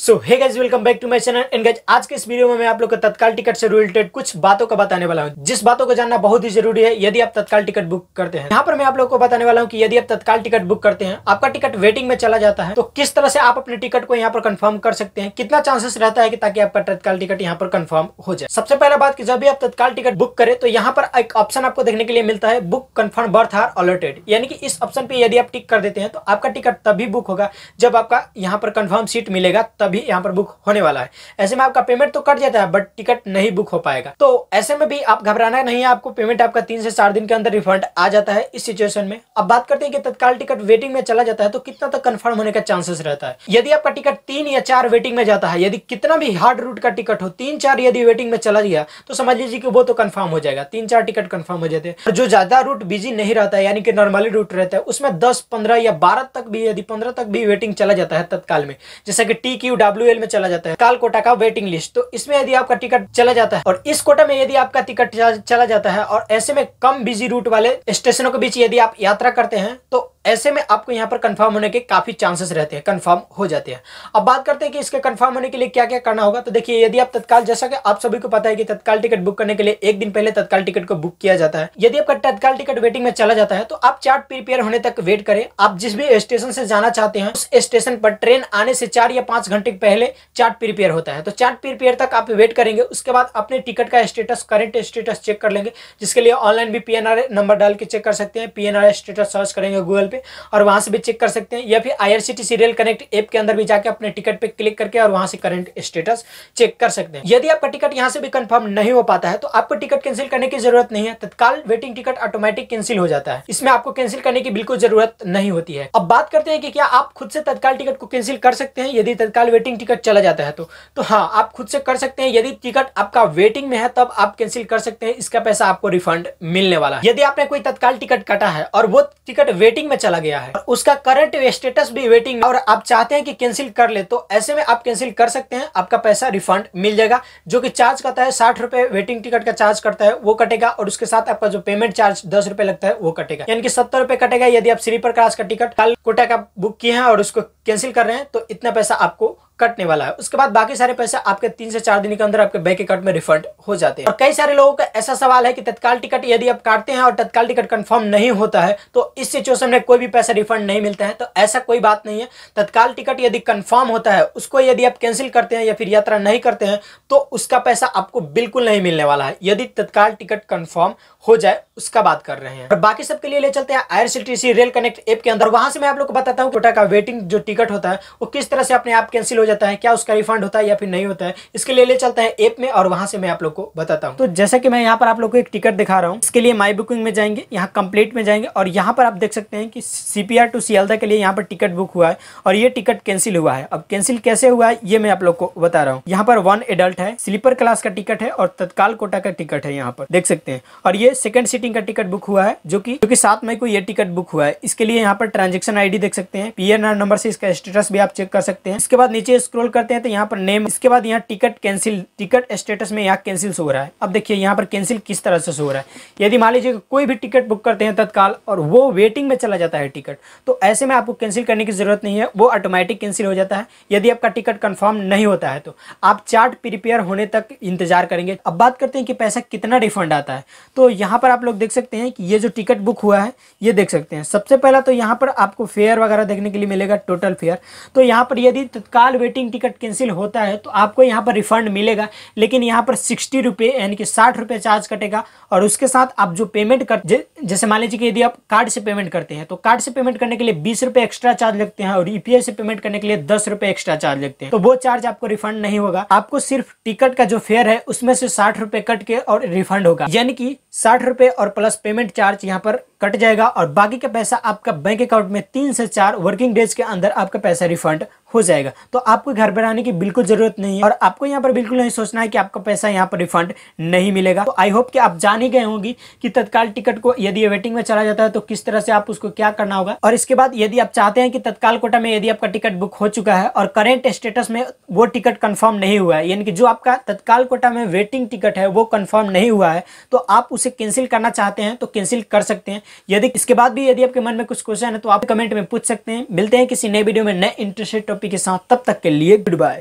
so hey guys welcome back to my channel and guys आज के इस video में मैं आप लोग को तत्काल टिकट से रिलेटेड कुछ बातों का बताने वाला हूँ जिस बातों को जानना बहुत ही जरूरी है यदि आप तत्काल टिकट बुक करते हैं यहाँ पर मैं आप लोग को बताने वाला हूँ कि यदि आप तत्काल टिकट बुक करते हैं आपका टिकट वेटिंग में चला जाता है तो किस तरह से आप अपने टिकट को यहाँ पर कन्फर्म कर सकते हैं कितना चांसेस रहता है कि ताकि आपका तत्काल टिकट यहाँ पर कन्फर्म हो जाए सबसे पहला बात की जब भी आप तत्काल टिकट बुक करें तो यहाँ पर एक ऑप्शन आपको देखने के लिए मिलता है book confirm berth or alerted यानी कि इस ऑप्शन पे यदि आप टिक कर देते हैं तो आपका टिकट तभी बुक होगा जब आपका यहाँ पर कन्फर्म सीट मिलेगा तभी यहाँ पर बुक होने वाला है ऐसे में आपका पेमेंट तो कट जाता है बट टिकट नहीं बुक हो पाएगा तो ऐसे में भी आप घबराना नहीं है आपको पेमेंट आपका तीन से चार दिन के अंदर रिफंड आ जाता है इस सिचुएशन में अब बात करते हैं कि तत्काल टिकट वेटिंग में चला जाता है तो कितना तक कन्फर्म होने का चांसेस रहता है यदि आपका टिकट तीन या चार वेटिंग में जाता है यदि कितना भी हार्ड रूट का टिकट हो तीन चार यदि वेटिंग में चला गया तो समझ लीजिए कि वो तो कन्फर्म हो जाएगा तीन चार टिकट कन्फर्म हो जाते हैं जो ज्यादा रूट बिजी नहीं रहता है यानी कि नॉर्मली रूट रहता है उसमें दस पंद्रह या बारह तक भी यदि पंद्रह तक भी वेटिंग चला जाता है तत्काल में जैसे कि टी डब्ल्यू डब्ल्यू एल में चला जाता है काल कोटा का वेटिंग लिस्ट तो इसमें यदि आपका टिकट चला जाता है और इस कोटा में यदि आपका टिकट चला जाता है और ऐसे में कम बिजी रूट वाले स्टेशनों के बीच यदि आप यात्रा करते हैं तो ऐसे में आपको यहाँ पर कंफर्म होने के काफ़ी चांसेस रहते हैं कंफर्म हो जाते हैं अब बात करते हैं कि इसके कंफर्म होने के लिए क्या क्या करना होगा तो देखिए यदि आप तत्काल जैसा कि आप सभी को पता है कि तत्काल टिकट बुक करने के लिए एक दिन पहले तत्काल टिकट को बुक किया जाता है यदि आपका तत्काल टिकट वेटिंग में चला जाता है तो आप चार्ट प्रिपेयर होने तक वेट करें आप जिस भी स्टेशन से जाना चाहते हैं उस स्टेशन पर ट्रेन आने से चार या पांच घंटे पहले चार्ट प्रिपेयर होता है तो चार्ट प्रिपेयर तक आप वेट करेंगे उसके बाद अपने टिकट का स्टेटस करेंट स्टेटस चेक कर लेंगे जिसके लिए ऑनलाइन भी पी नंबर डाल के चेक कर सकते हैं पी स्टेटस सर्च करेंगे गूगल पे और वहां से भी चेक कर सकते हैं या फिर आईआरसीटी रेल कनेक्ट ऐप के अंदर भी जाके अपने टिकट पे क्लिक करके और वहां से करंट स्टेटस चेक कर सकते हैं यदि आपका टिकट यहाँ से भी कंफर्म नहीं हो पाता है तो आपको टिकट कैंसिल करने की जरूरत नहीं है तत्काल वेटिंग टिकट ऑटोमेटिक कैंसिल हो जाता है इसमें आपको कैंसिल करने की बिल्कुल जरूरत नहीं होती है अब बात करते हैं कि क्या आप खुद से तत्काल टिकट को कैंसिल कर सकते हैं यदि तत्काल वेटिंग टिकट चला जाता है तो, तो हाँ आप खुद से कर सकते हैं यदि टिकट आपका वेटिंग में है तब आप कैंसिल कर सकते हैं इसका पैसा आपको रिफंड मिलने वाला है यदि आपने कोई तत्काल टिकट कटा है और वो टिकट वेटिंग में चला गया है उसका करंट स्टेटस भी वेटिंग और आप चाहते हैं कि कैंसिल कर ले तो ऐसे में आप कैंसिल कर सकते हैं आपका पैसा रिफंड मिल जाएगा जो कि चार्ज करता है साठ रुपए वेटिंग टिकट का चार्ज करता है वो कटेगा और उसके साथ आपका जो पेमेंट चार्ज दस रुपए लगता है वो कटेगा यानी कि सत्तर रुपए कटेगा यदि आप स्लीपर क्लास का टिकट कल कोटा का बुक किए हैं और उसको कैंसिल कर रहे हैं तो इतना पैसा आपको कटने वाला है उसके बाद बाकी सारे पैसे आपके तीन से चार दिन के अंदर आपके बैंक अकाउंट में रिफंड हो जाते हैं और कई सारे लोगों का ऐसा सवाल है कि तत्काल टिकट यदि आप काटते हैं और तत्काल टिकट कंफर्म नहीं होता है तो इस सिचुएशन में कोई भी पैसा रिफंड नहीं मिलता है तो ऐसा कोई बात नहीं है तत्काल टिकट यदि कन्फर्म होता है उसको यदि आप कैंसिल करते हैं या फिर यात्रा नहीं करते हैं तो उसका पैसा आपको बिल्कुल नहीं मिलने वाला है यदि तत्काल टिकट कन्फर्म हो जाए उसका बात कर रहे हैं और बाकी सबके लिए ले चलते हैं आईआरसीटीसी रेल कनेक्ट एप के अंदर वहां से मैं आप लोग को बताता हूँ कोटा का वेटिंग जो टिकट होता है वो किस तरह से अपने आप कैंसिल हो जाता है क्या उसका रिफंड होता है या फिर नहीं होता है इसके लिए ले चलते हैं ऐप में और वहां से मैं आप लोग को बताता हूँ तो जैसे कि मैं यहाँ पर आप लोग को एक टिकट दिखा रहा हूँ इसके लिए माई बुकिंग में जाएंगे यहाँ कंप्लीट में जाएंगे और यहाँ पर आप देख सकते हैं कि सीपीआर टू सियालदा के लिए यहाँ पर टिकट बुक हुआ है और ये टिकट कैंसिल हुआ है अब कैंसिल कैसे हुआ है ये मैं आप लोग को बता रहा हूँ यहाँ पर वन एडल्ट है स्लीपर क्लास का टिकट है और तत्काल कोटा का टिकट है यहाँ पर देख सकते हैं और ये सेकंड सीटिंग का टिकट बुक हुआ है जो की क्योंकि सात मई को यह टिकट बुक हुआ है इसके लिए यहाँ पर ट्रांजेक्शन आई देख सकते हैं पीएनआर नंबर से इसका स्टेटस भी आप चेक कर सकते हैं इसके बाद नीचे स्क्रॉल करते हैं तो यहाँ पर नेम इसके बाद यहाँ टिकट कैंसिल टिकट स्टेटस में यहाँ कैंसिल हो रहा है अब देखिए यहाँ पर कैंसिल किस तरह से हो रहा है यदि मान लीजिए कोई भी टिकट बुक करते हैं तत्काल और वो वेटिंग में चला जाता है टिकट तो ऐसे में आपको कैंसिल करने की ज़रूरत नहीं है वो ऑटोमेटिक कैंसिल हो जाता है यदि आपका टिकट कन्फर्म नहीं होता है तो आप चार्ट प्रिपेयर होने तक इंतजार करेंगे अब बात करते हैं कि पैसा कितना रिफंड आता है तो यहाँ पर आप लोग देख सकते हैं कि ये जो टिकट बुक हुआ है ये देख सकते हैं सबसे पहला तो यहाँ पर आपको फेयर वगैरह देखने के लिए मिलेगा टोटल फेयर तो यहाँ पर यदि तत्काल वेटिंग टिकट कैंसिल होता है तो आपको यहाँ पर रिफंड मिलेगा लेकिन यहाँ पर सिक्सटी रुपये यानी कि साठ रुपये चार्ज कटेगा और उसके साथ आप जो पेमेंट कर जैसे मान लीजिए कि यदि आप कार्ड से पेमेंट करते हैं तो कार्ड से पेमेंट करने के लिए बीस रुपये एक्स्ट्रा चार्ज लगते हैं और यूपीआई e से पेमेंट करने के लिए दस रुपये एक्स्ट्रा चार्ज लगते हैं तो वो चार्ज आपको रिफंड नहीं होगा आपको सिर्फ टिकट का जो फेयर है उसमें से साठ कट के और रिफंड होगा यानी कि साठ और प्लस पेमेंट चार्ज यहाँ पर कट जाएगा और बाकी का पैसा आपका बैंक अकाउंट में तीन से चार वर्किंग डेज के अंदर आपका पैसा रिफंड हो जाएगा तो आपको घर पर आने की बिल्कुल जरूरत नहीं है और आपको यहाँ पर बिल्कुल नहीं सोचना है कि आपका पैसा यहाँ पर रिफंड नहीं मिलेगा तो आई होप कि आप जान ही गए होंगी कि तत्काल टिकट को यदि वेटिंग में चला जाता है तो किस तरह से आप उसको क्या करना होगा और इसके बाद यदि आप चाहते हैं कि तत्काल कोटा में यदि आपका टिकट बुक हो चुका है और करेंट स्टेटस में वो टिकट कन्फर्म नहीं हुआ है यानी कि जो आपका तत्काल कोटा में वेटिंग टिकट है वो कन्फर्म नहीं हुआ है तो आप उसे कैंसिल करना चाहते हैं तो कैंसिल कर सकते हैं यदि इसके बाद भी यदि आपके मन में कुछ क्वेश्चन है तो आप कमेंट में पूछ सकते हैं मिलते हैं किसी नए वीडियो में नए इंटरेस्टेड टॉपिक के साथ तब तक के लिए गुड बाय